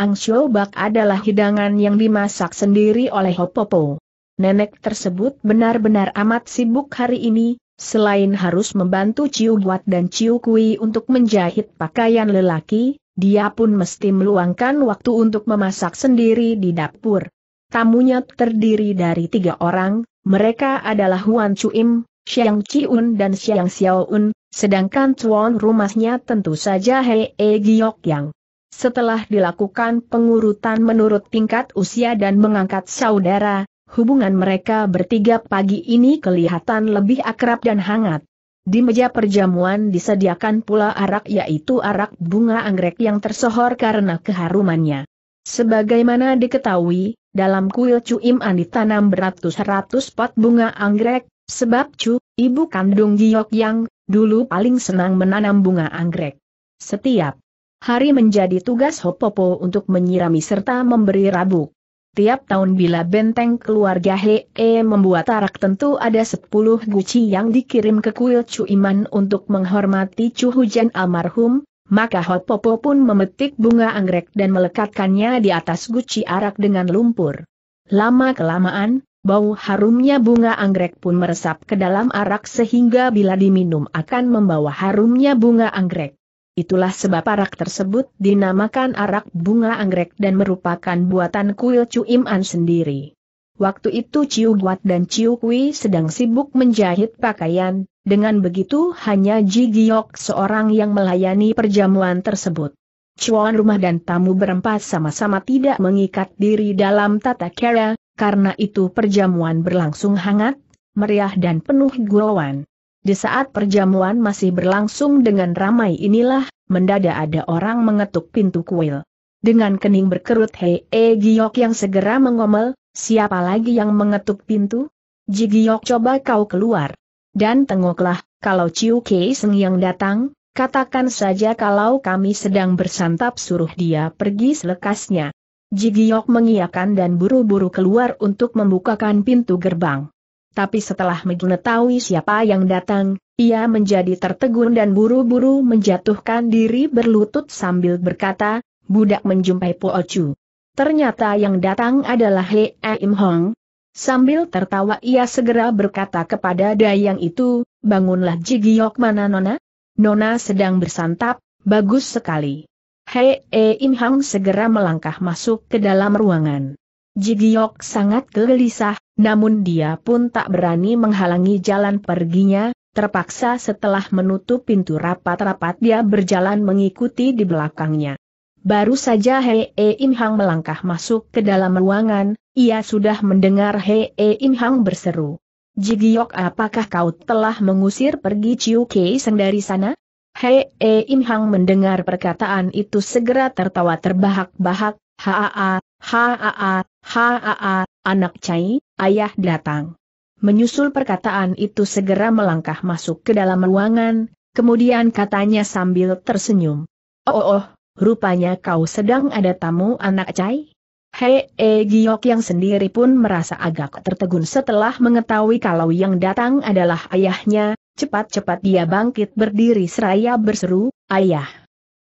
bak adalah hidangan yang dimasak sendiri oleh Hopopo nenek tersebut benar-benar amat sibuk hari ini, selain harus membantu Ciu Buat dan Ciu Kui untuk menjahit pakaian lelaki, dia pun mesti meluangkan waktu untuk memasak sendiri di dapur. Tamunya terdiri dari tiga orang, mereka adalah Huan Chuim, Xiang Chiun dan Xiang Xiaoun, sedangkan tuan rumahnya tentu saja Hei e Giok Yang. Setelah dilakukan pengurutan menurut tingkat usia dan mengangkat saudara, hubungan mereka bertiga pagi ini kelihatan lebih akrab dan hangat. Di meja perjamuan disediakan pula arak yaitu arak bunga anggrek yang tersohor karena keharumannya. Sebagaimana diketahui, dalam kuil Cuim An ditanam beratus-ratus pot bunga anggrek, sebab Cu, ibu kandung Giok Yang, dulu paling senang menanam bunga anggrek. Setiap hari menjadi tugas Hopopo untuk menyirami serta memberi rabuk. Setiap tahun bila benteng keluarga Hee membuat arak tentu ada sepuluh guci yang dikirim ke kuil Chu Iman untuk menghormati Chu Hujan almarhum, maka Hot Popo pun memetik bunga anggrek dan melekatkannya di atas guci arak dengan lumpur. Lama-kelamaan, bau harumnya bunga anggrek pun meresap ke dalam arak sehingga bila diminum akan membawa harumnya bunga anggrek. Itulah sebab arak tersebut dinamakan arak bunga anggrek dan merupakan buatan kuil Chu Im An sendiri. Waktu itu Ciu Guat dan Ciu Kui sedang sibuk menjahit pakaian, dengan begitu hanya Ji Giok seorang yang melayani perjamuan tersebut. Cuan rumah dan tamu berempat sama-sama tidak mengikat diri dalam tata kera, karena itu perjamuan berlangsung hangat, meriah dan penuh gurauan. Di saat perjamuan masih berlangsung dengan ramai inilah, mendadak ada orang mengetuk pintu kuil. Dengan kening berkerut Hei E Giok yang segera mengomel, siapa lagi yang mengetuk pintu? Ji Giok coba kau keluar. Dan tengoklah, kalau Ciu Kei Seng yang datang, katakan saja kalau kami sedang bersantap suruh dia pergi selekasnya. Ji Giok mengiyakan dan buru-buru keluar untuk membukakan pintu gerbang tapi setelah mengetahui siapa yang datang, ia menjadi tertegun dan buru-buru menjatuhkan diri berlutut sambil berkata, budak menjumpai Po Chu. Ternyata yang datang adalah He Im Hong. Sambil tertawa ia segera berkata kepada Dayang itu, bangunlah Jigiok mana Nona? Nona sedang bersantap, bagus sekali. He Im Hong segera melangkah masuk ke dalam ruangan. Jigiok sangat gelisah, namun dia pun tak berani menghalangi jalan perginya, terpaksa setelah menutup pintu rapat-rapat dia berjalan mengikuti di belakangnya. Baru saja Hei e Im Hang melangkah masuk ke dalam ruangan, ia sudah mendengar Hei e Im Hang berseru. Jigiok apakah kau telah mengusir pergi Chiu Kei Seng dari sana? Hei e Im Hang mendengar perkataan itu segera tertawa terbahak-bahak, haa, haa, Haa, anak cai, ayah datang. Menyusul perkataan itu segera melangkah masuk ke dalam ruangan, kemudian katanya sambil tersenyum. Oh, oh, rupanya kau sedang ada tamu anak cai? Hei, e eh, Giok yang sendiri pun merasa agak tertegun setelah mengetahui kalau yang datang adalah ayahnya, cepat-cepat dia bangkit berdiri seraya berseru, Ayah!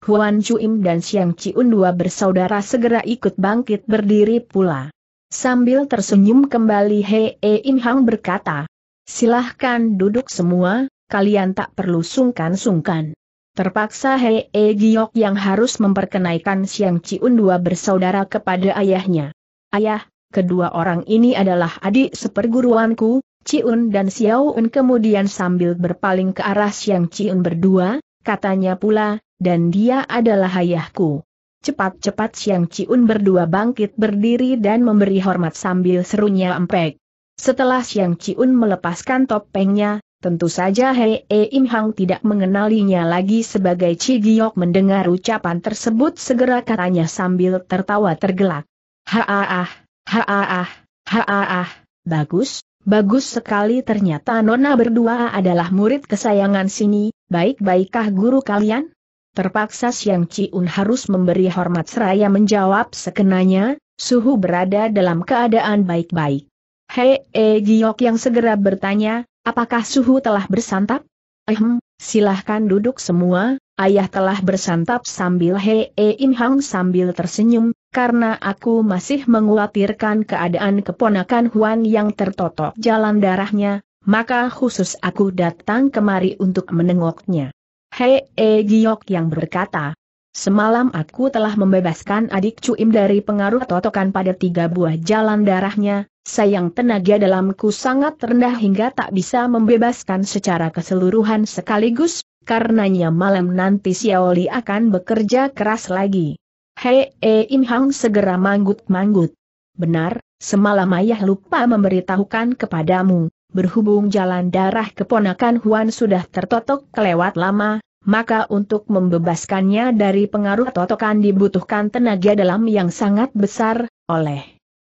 Huan Chuim dan Siang Chiun dua bersaudara segera ikut bangkit berdiri pula. Sambil tersenyum kembali He E Im Hang berkata, Silahkan duduk semua, kalian tak perlu sungkan-sungkan. Terpaksa He E Giok yang harus memperkenaikan Siang Chiun dua bersaudara kepada ayahnya. Ayah, kedua orang ini adalah adik seperguruanku, Ciun dan Xiaoun kemudian sambil berpaling ke arah Siang Ciun berdua, katanya pula, dan dia adalah ayahku. Cepat-cepat Siang Ciun berdua bangkit berdiri dan memberi hormat sambil serunya empek. Setelah Siang Ciun melepaskan topengnya, tentu saja Hei e Im Hang tidak mengenalinya lagi sebagai Chi mendengar ucapan tersebut segera katanya sambil tertawa tergelak. Haaah, haaah, haaah, bagus, Bagus sekali ternyata Nona berdua adalah murid kesayangan sini, baik-baikkah guru kalian? Terpaksa Siang Ciun harus memberi hormat seraya menjawab sekenanya, suhu berada dalam keadaan baik-baik. Hei -e Giok yang segera bertanya, apakah suhu telah bersantap? Ehem, silahkan duduk semua, ayah telah bersantap sambil Hei -e sambil tersenyum, karena aku masih mengkhawatirkan keadaan keponakan Huan yang tertotok jalan darahnya, maka khusus aku datang kemari untuk menengoknya. Hei E Giok yang berkata, Semalam aku telah membebaskan adik Cuim dari pengaruh totokan pada tiga buah jalan darahnya, sayang tenaga dalamku sangat rendah hingga tak bisa membebaskan secara keseluruhan sekaligus, karenanya malam nanti Xiaoli akan bekerja keras lagi. Hei E Im Hang segera manggut-manggut. Benar, semalam ayah lupa memberitahukan kepadamu berhubung jalan darah keponakan Huan sudah tertotok kelewat lama, maka untuk membebaskannya dari pengaruh totokan dibutuhkan tenaga dalam yang sangat besar, oleh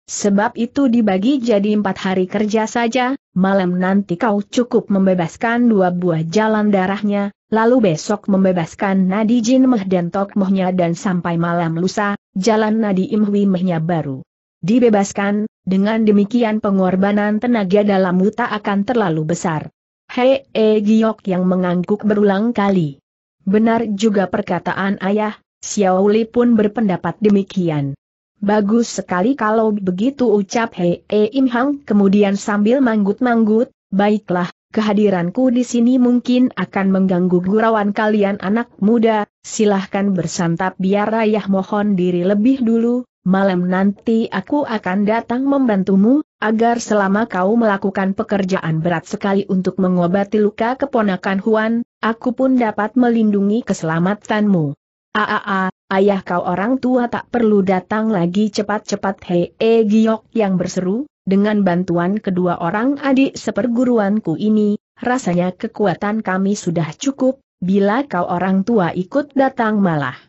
sebab itu dibagi jadi empat hari kerja saja, malam nanti kau cukup membebaskan dua buah jalan darahnya, lalu besok membebaskan Nadi Jin Meh dan Tok Mohnya dan sampai malam lusa, jalan Nadi Imhwi Mehnya baru dibebaskan, dengan demikian pengorbanan tenaga dalam muta akan terlalu besar. Hei e Giok yang mengangguk berulang kali. Benar juga perkataan ayah, Xiaoli pun berpendapat demikian. Bagus sekali kalau begitu ucap Hei e Im Hang kemudian sambil manggut-manggut, baiklah, kehadiranku di sini mungkin akan mengganggu gurauan kalian anak muda, silahkan bersantap biar ayah mohon diri lebih dulu, malam nanti aku akan datang membantumu, agar selama kau melakukan pekerjaan berat sekali untuk mengobati luka keponakan Huan, aku pun dapat melindungi keselamatanmu. Aa, ayah kau orang tua tak perlu datang lagi cepat-cepat hei e giok yang berseru, dengan bantuan kedua orang adik seperguruanku ini, rasanya kekuatan kami sudah cukup, bila kau orang tua ikut datang malah.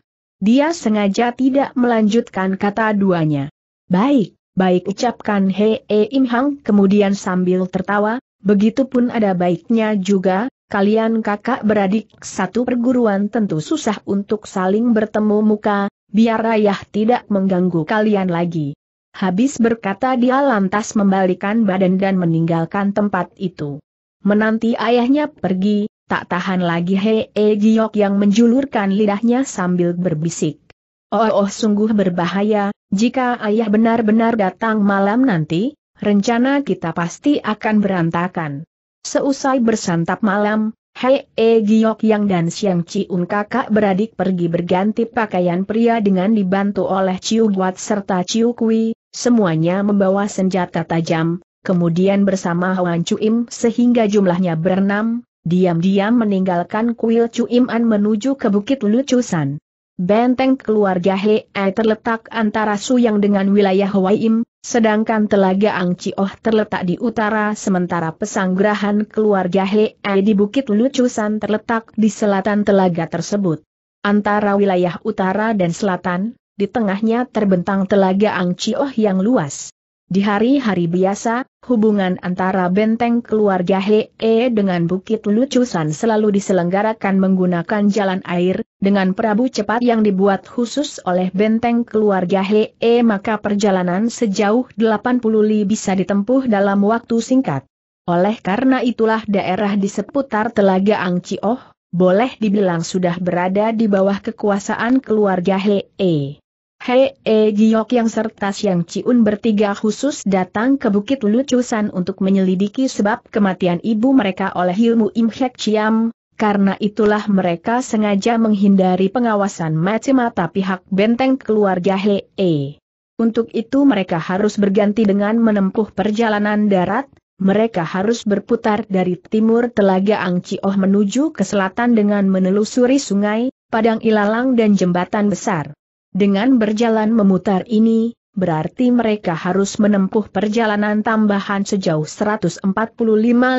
Dia sengaja tidak melanjutkan kata duanya. Baik, baik ucapkan He E Im Hang kemudian sambil tertawa, begitupun ada baiknya juga, kalian kakak beradik satu perguruan tentu susah untuk saling bertemu muka, biar ayah tidak mengganggu kalian lagi. Habis berkata dia lantas membalikan badan dan meninggalkan tempat itu. Menanti ayahnya pergi, tak tahan lagi Hei e Giok yang menjulurkan lidahnya sambil berbisik. Oh, oh sungguh berbahaya, jika ayah benar-benar datang malam nanti, rencana kita pasti akan berantakan. Seusai bersantap malam, Hei e Giok Yang dan Siang Ciun kakak beradik pergi berganti pakaian pria dengan dibantu oleh Ciu Guat serta Ciu Kui, semuanya membawa senjata tajam, kemudian bersama Huan cuim sehingga jumlahnya berenam, diam-diam meninggalkan kuil Cuiman menuju ke Bukit Lucusan. Benteng keluarga Hei terletak antara Suyang dengan wilayah Hawaii, sedangkan Telaga Angcioh terletak di utara sementara pesanggrahan keluarga Hei di Bukit Lucusan terletak di selatan telaga tersebut. Antara wilayah utara dan selatan, di tengahnya terbentang Telaga Angcioh yang luas. Di hari-hari biasa, hubungan antara benteng keluarga Hee dengan Bukit Lucusan selalu diselenggarakan menggunakan jalan air, dengan perahu cepat yang dibuat khusus oleh benteng keluarga Hee maka perjalanan sejauh 80 li bisa ditempuh dalam waktu singkat. Oleh karena itulah daerah di seputar Telaga Angcioh, boleh dibilang sudah berada di bawah kekuasaan keluarga Hee. Hei E Giok yang serta Siang Ciun bertiga khusus datang ke Bukit Lucusan untuk menyelidiki sebab kematian ibu mereka oleh ilmu Imhek Chiam, karena itulah mereka sengaja menghindari pengawasan mati mata pihak benteng keluarga Hei e. Untuk itu mereka harus berganti dengan menempuh perjalanan darat, mereka harus berputar dari timur Telaga Angcioh menuju ke selatan dengan menelusuri sungai, padang ilalang dan jembatan besar. Dengan berjalan memutar ini, berarti mereka harus menempuh perjalanan tambahan sejauh 145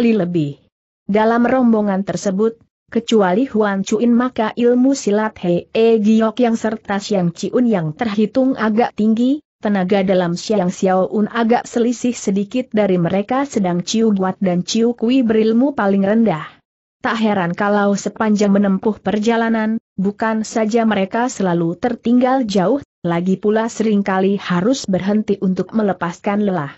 li lebih. Dalam rombongan tersebut, kecuali Huan Chuin maka ilmu silat Hei E Giok yang serta Siang Ciun yang terhitung agak tinggi, tenaga dalam Siang Xiaoun agak selisih sedikit dari mereka sedang Ciu Guat dan Ciu Kui berilmu paling rendah. Tak heran kalau sepanjang menempuh perjalanan, bukan saja mereka selalu tertinggal jauh, lagi pula seringkali harus berhenti untuk melepaskan lelah.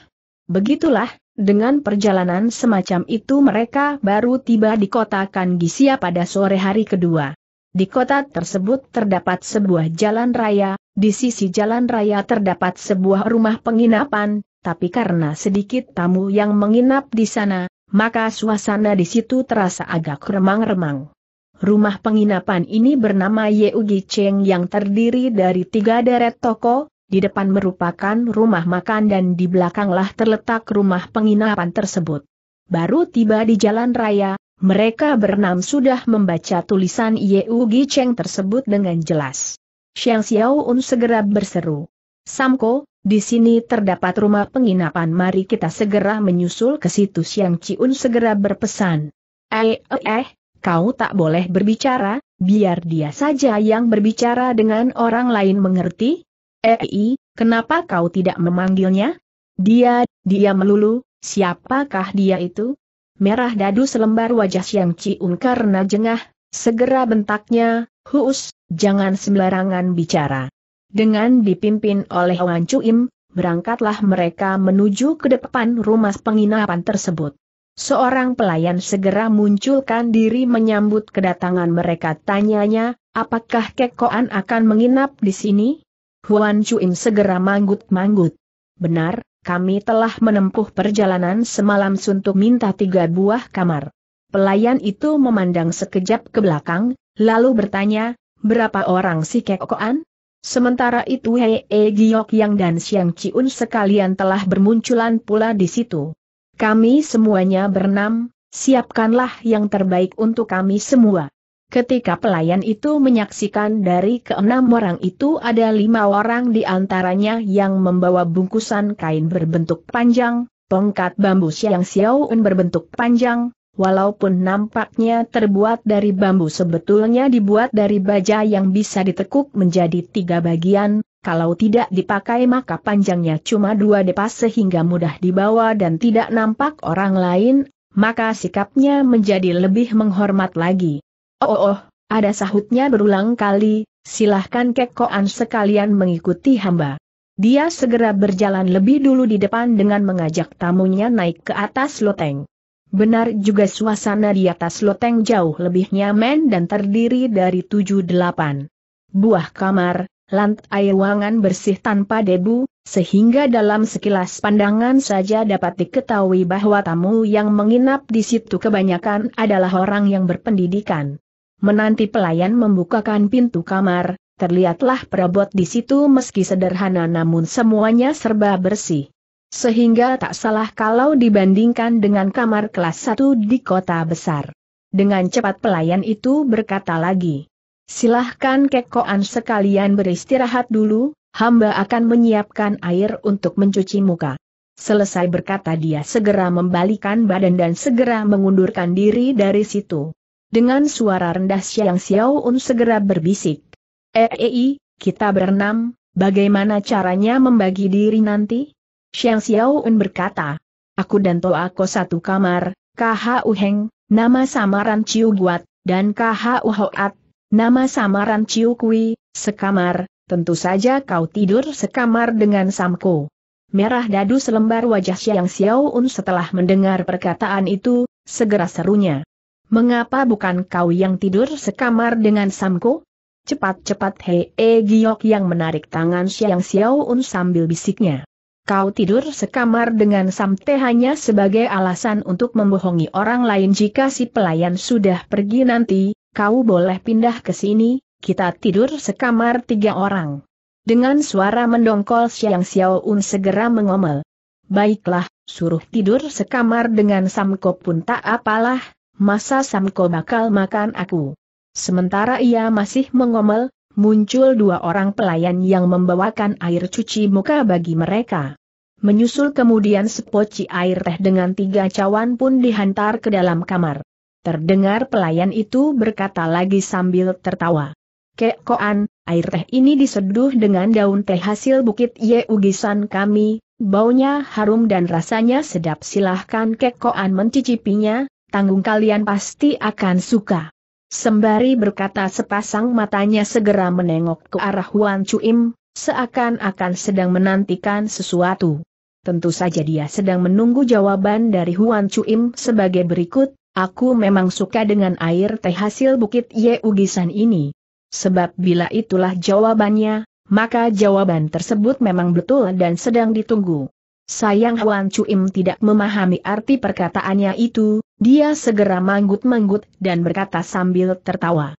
Begitulah, dengan perjalanan semacam itu mereka baru tiba di kota Kangisia pada sore hari kedua. Di kota tersebut terdapat sebuah jalan raya, di sisi jalan raya terdapat sebuah rumah penginapan, tapi karena sedikit tamu yang menginap di sana, maka suasana di situ terasa agak remang-remang. Rumah penginapan ini bernama Yeugi Cheng yang terdiri dari tiga deret toko, di depan merupakan rumah makan dan di belakanglah terletak rumah penginapan tersebut. Baru tiba di jalan raya, mereka bernam sudah membaca tulisan Yeugi Cheng tersebut dengan jelas. Xiang un segera berseru. Samko, di sini terdapat rumah penginapan mari kita segera menyusul ke situ Siang Ciun segera berpesan. Eh, eh, eh, kau tak boleh berbicara, biar dia saja yang berbicara dengan orang lain mengerti? Eh, eh kenapa kau tidak memanggilnya? Dia, dia melulu, siapakah dia itu? Merah dadu selembar wajah Siang Ciun karena jengah, segera bentaknya, Hus, jangan sembarangan bicara. Dengan dipimpin oleh Wan Im, berangkatlah mereka menuju ke depan rumah penginapan tersebut. Seorang pelayan segera munculkan diri menyambut kedatangan mereka tanyanya, apakah Kekoan akan menginap di sini? Huan Im segera manggut-manggut. Benar, kami telah menempuh perjalanan semalam suntuk minta tiga buah kamar. Pelayan itu memandang sekejap ke belakang, lalu bertanya, berapa orang si Kekoan? Sementara itu Hei e Giok Yang dan Siang Ciun sekalian telah bermunculan pula di situ. Kami semuanya berenam, siapkanlah yang terbaik untuk kami semua. Ketika pelayan itu menyaksikan dari keenam orang itu ada lima orang di antaranya yang membawa bungkusan kain berbentuk panjang, tongkat bambu siang Siaun berbentuk panjang, Walaupun nampaknya terbuat dari bambu sebetulnya dibuat dari baja yang bisa ditekuk menjadi tiga bagian, kalau tidak dipakai maka panjangnya cuma dua depa sehingga mudah dibawa dan tidak nampak orang lain, maka sikapnya menjadi lebih menghormat lagi. Oh oh, oh ada sahutnya berulang kali, silahkan kekoan sekalian mengikuti hamba. Dia segera berjalan lebih dulu di depan dengan mengajak tamunya naik ke atas loteng. Benar juga suasana di atas loteng jauh lebih nyaman dan terdiri dari tujuh delapan buah kamar, lantai ruangan bersih tanpa debu, sehingga dalam sekilas pandangan saja dapat diketahui bahwa tamu yang menginap di situ kebanyakan adalah orang yang berpendidikan. Menanti pelayan membukakan pintu kamar, terlihatlah perabot di situ meski sederhana namun semuanya serba bersih. Sehingga tak salah kalau dibandingkan dengan kamar kelas 1 di kota besar. Dengan cepat pelayan itu berkata lagi. Silahkan kekoan sekalian beristirahat dulu, hamba akan menyiapkan air untuk mencuci muka. Selesai berkata dia segera membalikan badan dan segera mengundurkan diri dari situ. Dengan suara rendah Xiang Xiaoun segera berbisik. Ei, eh, eh, eh, kita berenam, bagaimana caranya membagi diri nanti? Xiang Xiaoun berkata, Aku dan toa kau satu kamar, KHU uheng, nama samaran Ciu Guat, dan KHU Hoat, nama samaran Ciu Kui, sekamar, tentu saja kau tidur sekamar dengan Samko. Merah dadu selembar wajah Xiang Xiaoun setelah mendengar perkataan itu, segera serunya. Mengapa bukan kau yang tidur sekamar dengan Samko? Cepat-cepat Hei e Giok yang menarik tangan Xiang Xiaoun sambil bisiknya. Kau tidur sekamar dengan Samte hanya sebagai alasan untuk membohongi orang lain jika si pelayan sudah pergi nanti, kau boleh pindah ke sini, kita tidur sekamar tiga orang. Dengan suara mendongkol Siang Xiao Un segera mengomel. Baiklah, suruh tidur sekamar dengan Samko pun tak apalah, masa Samko bakal makan aku. Sementara ia masih mengomel, muncul dua orang pelayan yang membawakan air cuci muka bagi mereka. Menyusul kemudian sepoci air teh dengan tiga cawan pun dihantar ke dalam kamar. Terdengar pelayan itu berkata lagi sambil tertawa. koan, air teh ini diseduh dengan daun teh hasil bukit ye ugisan kami, baunya harum dan rasanya sedap silahkan koan mencicipinya, tanggung kalian pasti akan suka. Sembari berkata sepasang matanya segera menengok ke arah Huan Cuim, seakan-akan sedang menantikan sesuatu tentu saja dia sedang menunggu jawaban dari Huan Chuim sebagai berikut, aku memang suka dengan air teh hasil Bukit Ye Ugisan ini. Sebab bila itulah jawabannya, maka jawaban tersebut memang betul dan sedang ditunggu. Sayang Huan Chuim tidak memahami arti perkataannya itu, dia segera manggut-manggut dan berkata sambil tertawa.